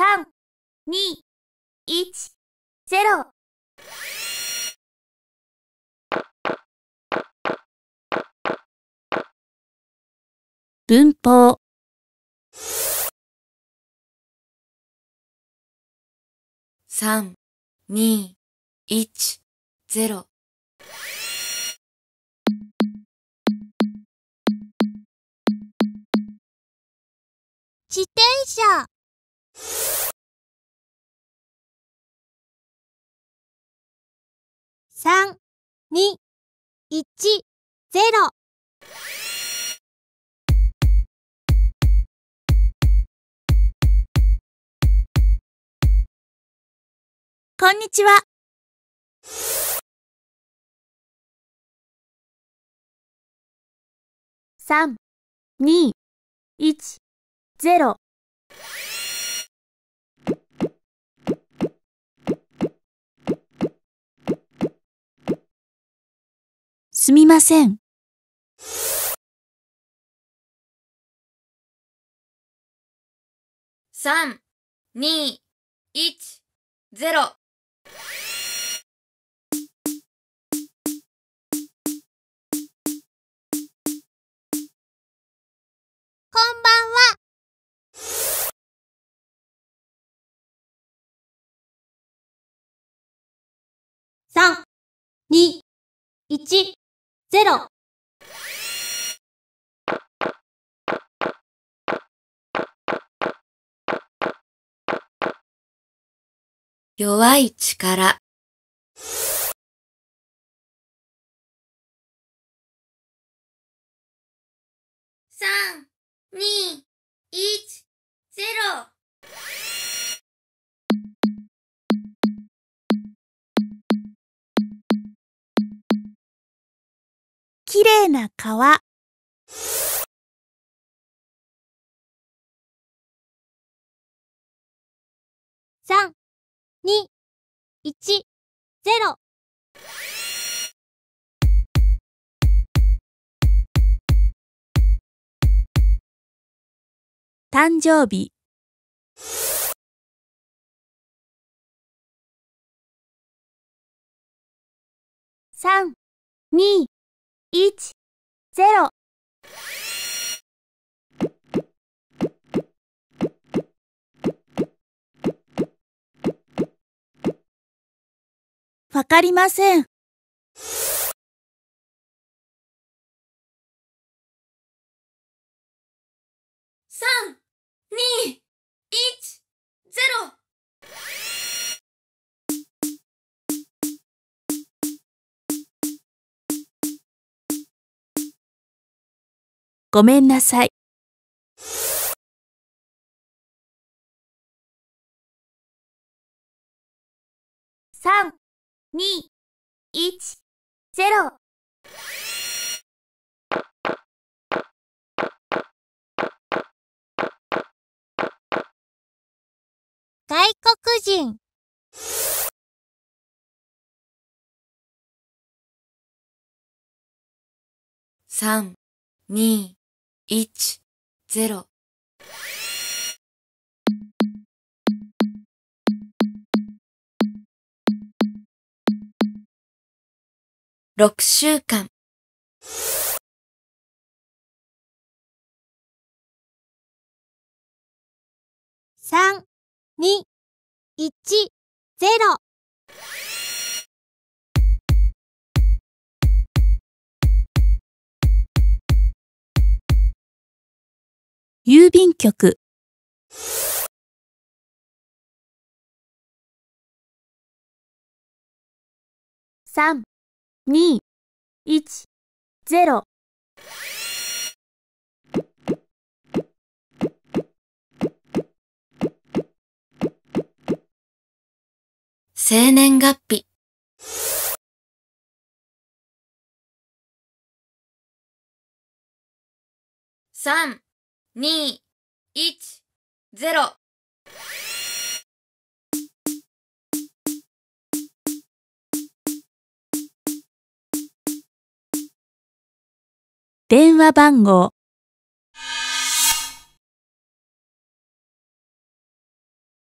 じてんし文法三、二、一、ゼロ。自転車。3、2、1、0こんにちは。すみません。三、二、一、ゼロ。こんばんは。三、二、一。ゼロ。弱い力。三、二、一、ゼロ。麗な川。三、二、一、ゼロ。誕生日。三、二、一ゼロわかりません。三ごめんなさい。三、二、一、ゼロ。外国人。三、二、1、0。6週間3、2、1、0郵便局三、二、一、ゼロ。生年月日。三。電話番号